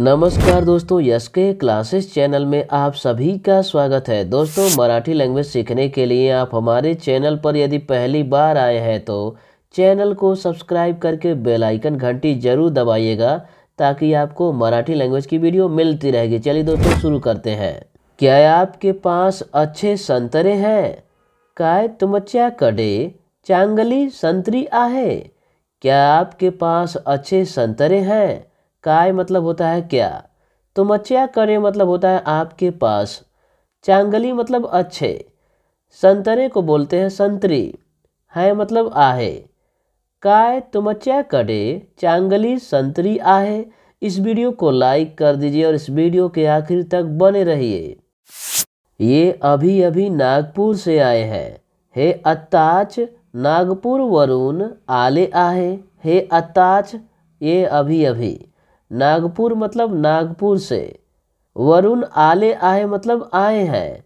नमस्कार दोस्तों यश के क्लासेस चैनल में आप सभी का स्वागत है दोस्तों मराठी लैंग्वेज सीखने के लिए आप हमारे चैनल पर यदि पहली बार आए हैं तो चैनल को सब्सक्राइब करके बेल आइकन घंटी जरूर दबाइएगा ताकि आपको मराठी लैंग्वेज की वीडियो मिलती रहेगी चलिए दोस्तों शुरू करते हैं क्या आपके पास अच्छे संतरे हैं काय तुमच्या कडे चांगली संतरी आहे क्या आपके पास अच्छे संतरे हैं काय मतलब होता है क्या तो करे मतलब होता है आपके पास चांगली मतलब अच्छे संतरे को बोलते हैं संतरी है मतलब आहे काय तुमच्या तो करे चांगली संतरी आहे इस वीडियो को लाइक कर दीजिए और इस वीडियो के आखिर तक बने रहिए ये अभी अभी नागपुर से आए हैं हे अत्ताच नागपुर वरुण आले आहे हे अत्ताच ये अभी अभी नागपुर मतलब नागपुर से वरुण आले आए मतलब आए हैं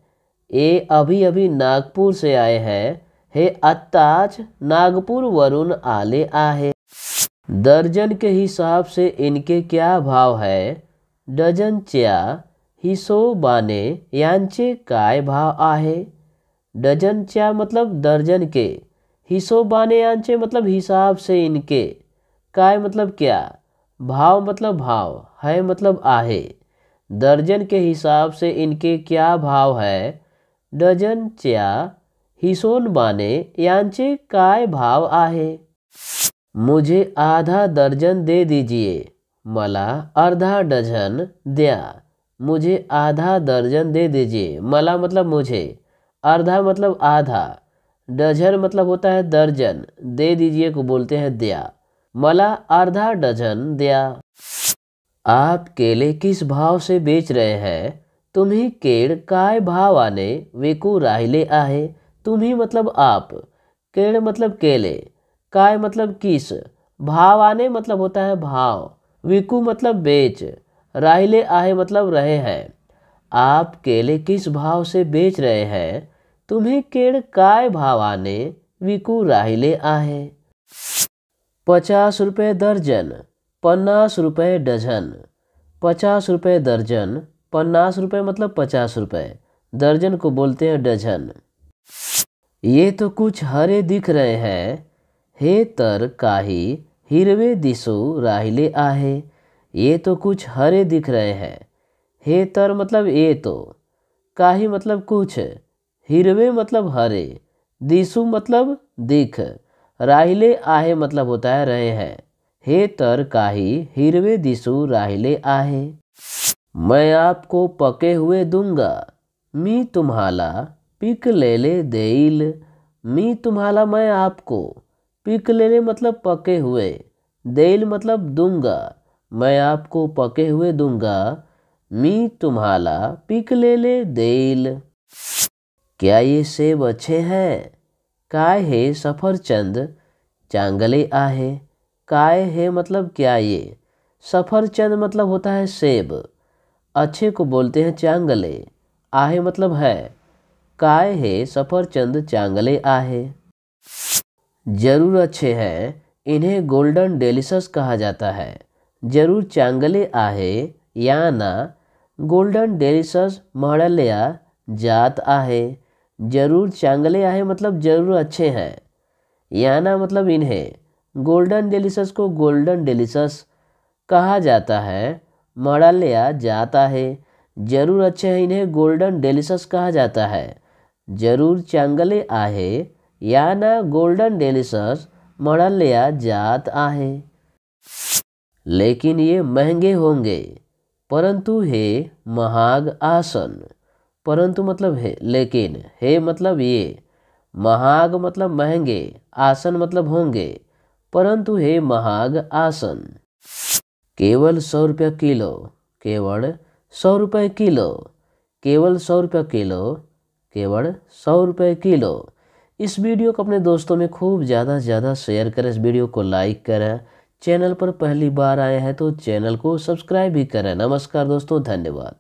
ये अभी अभी नागपुर से आए हैं हे अत्ताज नागपुर वरुण आले आए दर्जन के हिसाब से इनके क्या भाव है डजन च्या हिसो बाने यांचे काय भाव आहे डजन च्या मतलब दर्जन के हिसो बाने यांचे मतलब हिसाब से इनके काय मतलब क्या भाव मतलब भाव है मतलब आहे दर्जन के हिसाब से इनके क्या भाव है डजन च्या हिसोन बाने यांचे काय भाव आहे मुझे आधा दर्जन दे दीजिए मला अर्धा डजन द्या मुझे आधा दर्जन दे दीजिए मला मतलब मुझे अर्धा मतलब आधा डजन मतलब होता है दर्जन दे दीजिए को बोलते हैं दिया मला आधा डजन दिया आप केले किस भाव से बेच रहे हैं तुम्ही केड़ काय भाव आने वेकू राहिले आहे तुम्ही मतलब आप केड़ मतलब केले काय मतलब किस भावाने मतलब होता है भाव विकू मतलब बेच राहिले आहे मतलब रहे हैं आप केले किस भाव से बेच रहे हैं तुम्ही केड़ काय भाव आने विकू राहिले आहे पचास रुपये दर्जन पन्नास रुपये डजन पचास रुपये दर्जन पन्नास रुपये मतलब पचास रुपये दर्जन को बोलते हैं डजन ये तो कुछ हरे दिख रहे हैं हे तर काही हिरवे दिसो राहिले आहे ये तो कुछ हरे दिख रहे हैं हे तर मतलब ये तो काही मतलब कुछ हिरवे मतलब हरे दिसु मतलब दिख राहिले आहे मतलब होता है रहे हैं हे तर काही हिरवे दिसू राहिले आहे मैं आपको पके हुए दूंगा मी तुम्हाला पिक लेले देईल मी तुम्हाला मैं आपको पिक लेले मतलब पके हुए देईल मतलब दूंगा मैं आपको पके हुए दूंगा मी तुम्हाला पिक लेले देईल क्या ये सेब अच्छे हैं काय हे सफ़रचंद जांगले आहे काय है मतलब क्या ये सफ़रचंद मतलब होता है सेब अच्छे को बोलते हैं चांगले आहे मतलब है काय है सफ़रचंद चांगले आहे जरूर अच्छे हैं इन्हें गोल्डन डेलिशस कहा जाता है जरूर चांगले आहे या ना गोल्डन डेलिशस मरलिया जात आहे जरूर चांगले आए मतलब जरूर अच्छे हैं याना मतलब इन्हें गोल्डन डेलिशस को गोल्डन डेलिशस कहा जाता है लिया जाता है जरूर अच्छे हैं इन्हें गोल्डन डेलिशस कहा जाता है जरूर चांगले आहे या ना गोल्डन डेलिशस लिया जात आहे लेकिन ये महंगे होंगे परंतु हे महाग आसन परंतु मतलब है लेकिन हे मतलब ये महाग मतलब महंगे आसन मतलब होंगे परंतु हे महाग आसन केवल सौ रुपये किलो केवल सौ रुपये किलो केवल सौ रुपये किलो केवल सौ रुपये किलो इस वीडियो को अपने दोस्तों में खूब ज़्यादा से ज़्यादा शेयर करें इस वीडियो को लाइक करें चैनल पर पहली बार आए हैं तो चैनल को सब्सक्राइब भी करें नमस्कार दोस्तों धन्यवाद